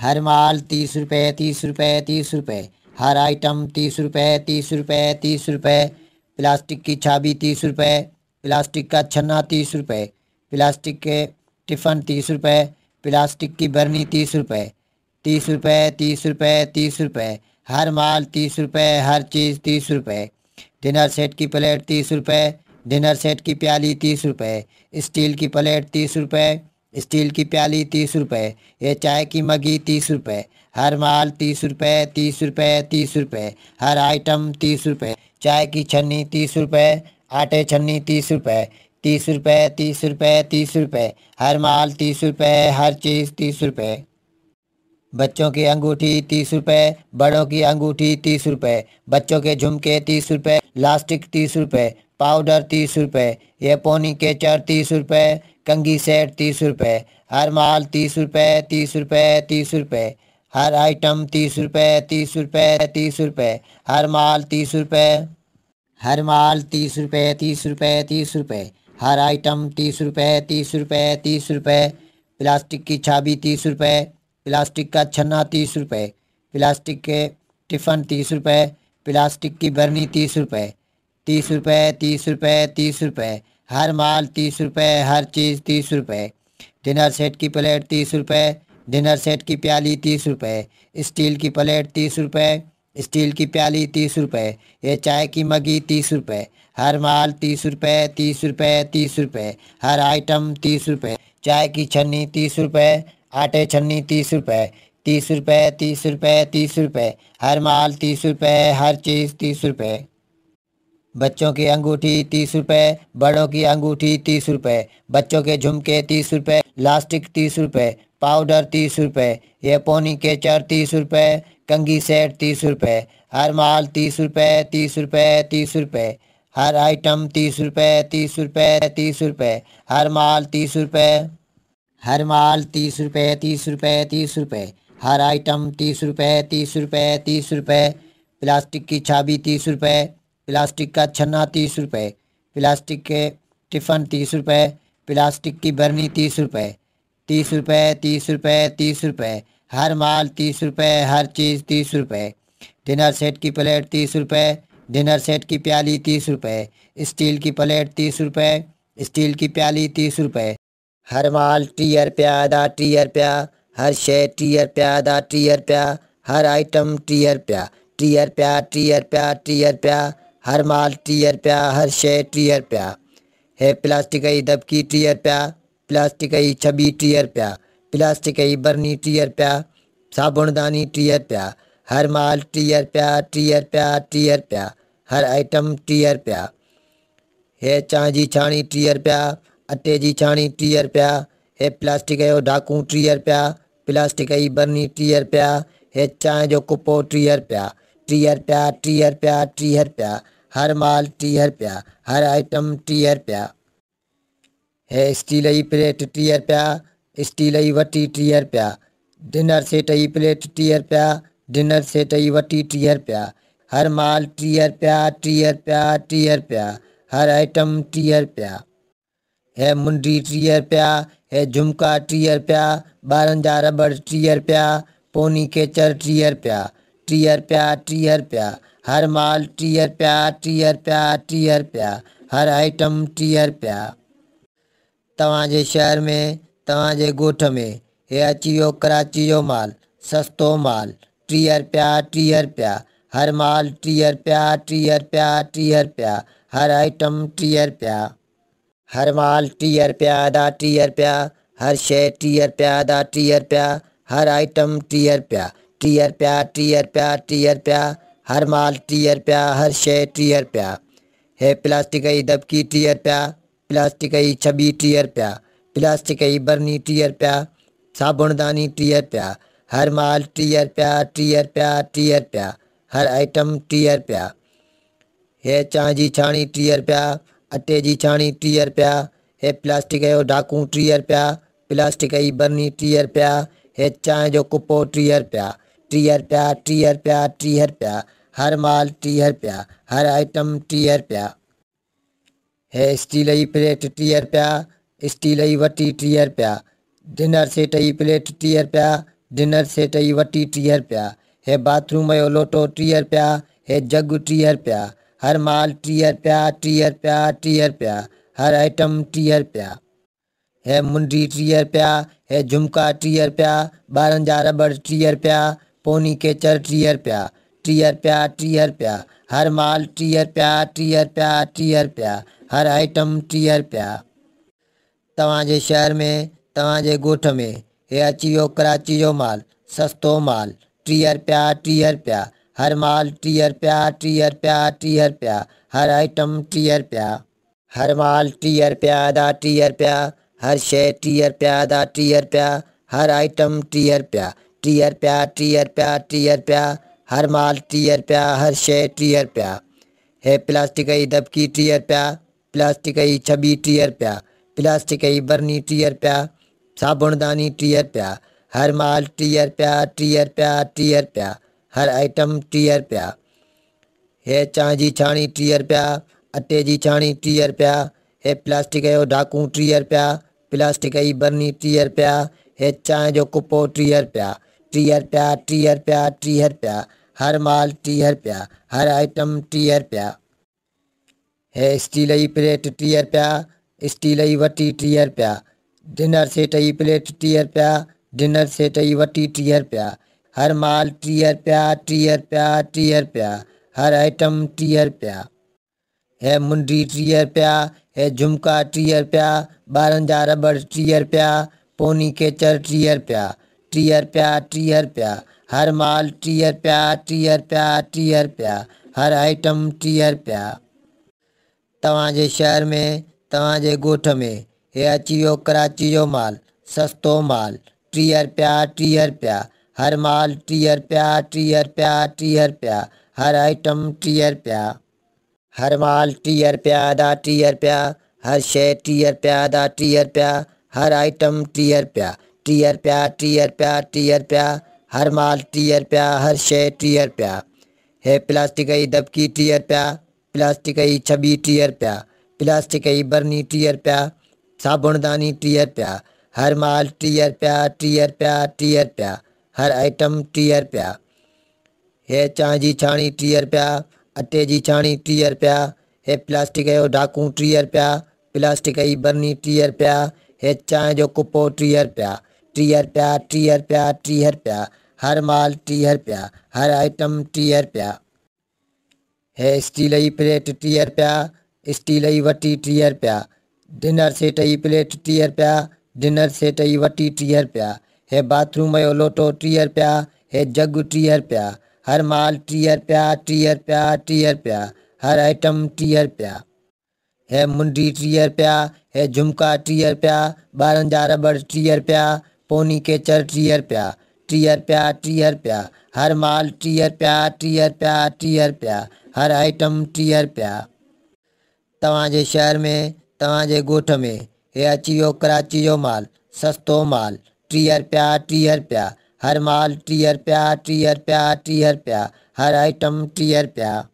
हर माल तीस रुपये तीस रुपये तीस रुपये हर आइटम तीस रुपये तीस रुपये तीस रुपये प्लास्टिक की छाबी तीस रुपये प्लास्टिक का छन्ना तीस रुपये प्लास्टिक के टिफ़न तीस रुपये प्लास्टिक की बर्नी तीस रुपये तीस रुपये तीस रुपये तीस रुपये हर माल तीस रुपये हर चीज़ तीस रुपये डिनर सेट की प्लेट तीस रुपये डिनर सेट की प्याली तीस रुपये स्टील की प्लेट तीस रुपये स्टील की प्याली तीस रुपये ये चाय की मगी तीस रुपये हर माल तीस रुपये तीस रुपये तीस रुपये हर आइटम तीस रुपये चाय की छन्नी तीस रुपये आटे छन्नी तीस रुपये तीस रुपये तीस रुपये तीस रुपये हर माल तीस रुपये हर चीज़ तीस रुपये बच्चों की अंगूठी तीस रुपये बड़ों की अंगूठी तीस रुपये बच्चों के झुमके तीस रुपये लास्टिक तीस रुपये पाउडर तीस रुपये ये पोनी केचर तीस रुपये कंगी सेट तीस रुपये हर माल तीस रुपये तीस रुपये तीस रुपये हर आइटम तीस रुपये तीस रुपये तीस रुपये हर माल तीस रुपये हर माल तीस रुपये तीस रुपये तीस रुपये हर आइटम तीस रुपये तीस रुपये तीस रुपये प्लास्टिक की छाबी तीस रुपये प्लास्टिक का छन्ना तीस रुपये प्लास्टिक के टिफ़न तीस रुपये प्लास्टिक की बर्नी तीस रुपये तीस रुपये तीस रुपये तीस रुपये हर माल तीस रुपये हर चीज़ तीस रुपये डिनर सेट की प्लेट तीस रुपये डिनर सेट की प्याली तीस रुपये स्टील की प्लेट तीस रुपये स्टील की प्याली तीस रुपये ये चाय की मगी तीस रुपये हर माल तीस रुपये तीस रुपये तीस रुपये हर आइटम तीस रुपये चाय की छन्नी तीस रुपये आटे छन्नी तीस रुपये तीस रुपये तीस रुपये तीस रुपये हर माल तीस रुपये हर चीज़ तीस रुपये बच्चों की अंगूठी तीस रुपये बड़ों की अंगूठी तीस रुपये बच्चों के झुमके तीस रुपये लास्टिक तीस रुपये पाउडर तीस रुपये ये पोनी केचर तीस रुपये कंगी सेट तीस रुपये हर माल तीस रुपये तीस रुपये तीस रुपये हर आइटम तीस रुपये तीस रुपये तीस रुपये हर माल तीस रुपये हर माल तीस रुपये तीस रुपये तीस रुपये हर आइटम तीस रुपये तीस रुपये तीस रुपये प्लास्टिक की छाबी तीस रुपये प्लास्टिक का छन्ना तीस रुपये प्लास्टिक के टिफ़न तीस रुपये प्लास्टिक की बर्नी तीस रुपये तीस रुपये तीस रुपये तीस रुपये हर माल तीस रुपये हर चीज़ तीस रुपये डिनर सेट की प्लेट तीस रुपये डिनर सेट की प्याली तीस रुपये स्टील की प्लेट तीस रुपये स्टील की प्याली तीस रुपये हर माल टीयर प्यादा टीयर प्या हर शे टीयर प्यादा टीयर प्या हर आइटम टीयर प्या टीयर प्या टीयर प्या टीयर प्या हर माल टीह रुपया हर शइ टीह रुपया हे प्लास्टिक दबकी टी टीह रुपया प्लास्टिक जी छबी टीह रुपया प्लास्टिक ही बरनी टीह रुपया साबुणदानी टीह रुपया हर माल टी रुपया टीह रुपया टीह रुपया हर आइटम टीह रुपया हे की छानी छाणी टीह रुपया अटे छानी छाणी टीह रुपया हे प्लास्टिक जो ढाकूं टीह रुपया प्लास्टिक ही बरनी टीह रुपया हे चाँ जो कुपो टीह रुपया टीयर प्या टीयर प्या टीयर प्या हर माल टीयर प्या हर आइटम टीयर प्या है ही प्लेट टीयर प्या ही वटी टीयर प्या डिनर सेट ही प्लेट टीयर प्या डिनर सेट ही वटी टीयर प्या हर माल टीयर प्या टीयर प्या टीयर प्या हर आइटम टीयर प्या है मुंडी टीयर प्या है झुमका टीयर प्या ॿारनि जा रबड़ टीयर प्या पोनी केचर टीयर प्या टीयर प्या टीयर प्या हर माल टीयर प्या टीयर प्या टीयर प्या हर आइटम टीयर प्या तव्हांजे शहर में तव्हांजे गोठ में हे अची वो कराची जो माल सस्तो माल टीयर प्या टीयर प्या हर माल टीयर प्या टीयर प्या टीयर प्या हर आइटम टीयर प्या हर माल टीयर प्या दा टीयर प्या हर शे टीयर प्या दा टीयर प्या हर आइटम टीयर प्या टीयर प्या टीयर प्या टीयर प्या हर माल टीयर प्या हर शे टीयर प्या हे प्लास्टिक ई दबकी टीयर प्या प्लास्टिक ई छबी टीयर प्या प्लास्टिक ई बरनी टीयर प्या साबुनदानी टीयर प्या हर माल टीयर प्या टीयर प्या टीयर प्या हर आइटम टीयर प्या हे चांहि जी छाणी टीयर रुपया अटे जी छाणी टीयर रुपया हे प्लास्टिक जो डाकू टीयर रुपया प्लास्टिक जी बरनी टीयर प्या हे चाँ जो कुपो टीह रुपया टी रुपया टी रुपया टी रुपया हर माल टी रुपया हर आइटम टी रुपया है स्टील प्लेट टी रुपया स्टील जी वटी टी रुपया डिनर सेट जी प्लेट टी रुपया डिनर सेट जी वटी टी रुपया है बाथरूम जो लोटो टी रुपया है जग टी रुपया हर माल टी रुपया टी रुपया टी रुपया हर आइटम टी रुपया है मुंडी टीह रुपया है झुमका टीह रुपया ॿारनि जा रबड़ टीह रुपया पोनी केचर टीह प्या टीह प्या टीयर प्या हर माल टीयर प्या टीह प्या टीह प्या हर आइटम टीयर प्या तव्हांजे शहर में तवे गोठ में हे अची वो कराची जो माल सस्तो माल टीह रुपया टीह रुपिया हर माल टीह रुपया टीह रुपिया टीह रुपिया हर आइटम टीह रुपिया हर माल टीह रुपया अदा टीह रुपिया हर शे टीह रुपया अदा टीह रुपिया हर आइटम टीह रुपिया टीयर प्या टीयर प्या टीयर प्या हर माल टीयर प्या हर शे टीयर प्या है प्लास्टिकई दबकी टीयर प्या प्लास्टिकई छबी टीयर प्या प्लास्टिकई बरनी टीयर प्या साबुणदानी टीयर प्या हर माल टीयर प्या टीयर प्या टीयर प्या हर आइटम टीयर प्या हे चांहि की छाणी टीयर प्या अटे की छाणी टीयर प्या हे प्लास्टिक जो डाकू टीयर प्या प्लास्टिक जी बरनी टीयर प्या हे चांहि जो कुपो टीयर प्या टी प्या टी रुपया टी प्या हर माल टी रुपया हर आइटम टी रुपया है स्टील जी प्लेट टी रुपया स्टील जी वटी टी रुपया डिनर सेट जी प्लेट टी रुपया डिनर सेट ई वटी टी रुपया हर माल टी रुपया टी रुपया टी प्या हर आइटम टी रुपया है मुंडी टी प्या है झुमका टी रुपया ॿारनि जा रबड़ टी रुपया पोनी केचर टी रुपया टीयर प्या टीयर प्या हर माल टीयर प्या टीयर प्या टीयर प्या हर आइटम टीयर प्या तवाजे शहर में तवाजे गोठ में ये अची वो कराची जो माल सस्तो माल टीयर प्या टीयर प्या हर माल टीयर प्या टीयर प्या टीयर प्या हर आइटम टीयर प्या हर माल टीयर प्या दा टीयर प्या हर शे टीयर प्या दा टीयर प्या हर आइटम टीयर प्या टीयर प्या टीयर प्या टीयर प्या हर माल टीयर प्या हर शे टीयर प्या है प्लास्टिकई दबकी टीयर प्या प्लास्टिकई छबी टीयर प्या प्लास्टिकई बरनी टीयर प्या साबुनदानी टीयर प्या हर माल टीयर प्या टीयर प्या टीयर प्या हर आइटम टीयर प्या हे चाँ जी छाणी टीयर प्या अटे जी छाणी टीयर प्या हे प्लास्टिक जो डाकू टीयर प्या प्लास्टिक जी बरनी टीयर प्या हे चांहि जो कुपो टीयर प्या टीयर प्या टीयर प्या टीयर प्या हर माल टीयर प्या हर आइटम टीयर प्या है ही प्लेट टीयर प्या ही वटी टीयर प्या डिनर ही प्लेट टीयर प्या डिनर सेट ही वटी टीयर प्या है बाथरूम यो लोटो टीयर प्या है जग टीयर प्या हर माल टीयर प्या टीयर प्या टीयर प्या हर आइटम टीयर प्या है मुंडी टीयर प्या है झुमका टीयर प्या ॿारनि जा रबड़ टीयर प्या पोनी के चर ट्रियर प्या ट्रियर प्या ट्रियर प्या हर माल ट्रियर प्या ट्रियर प्या ट्रियर प्या हर आइटम ट्रियर प्या तवाजे शहर में तवाजे गोठ में हे अची वो कराची जो माल सस्तो माल ट्रियर प्या ट्रियर प्या हर माल ट्रियर प्या ट्रियर प्या ट्रियर प्या हर आइटम ट्रियर प्या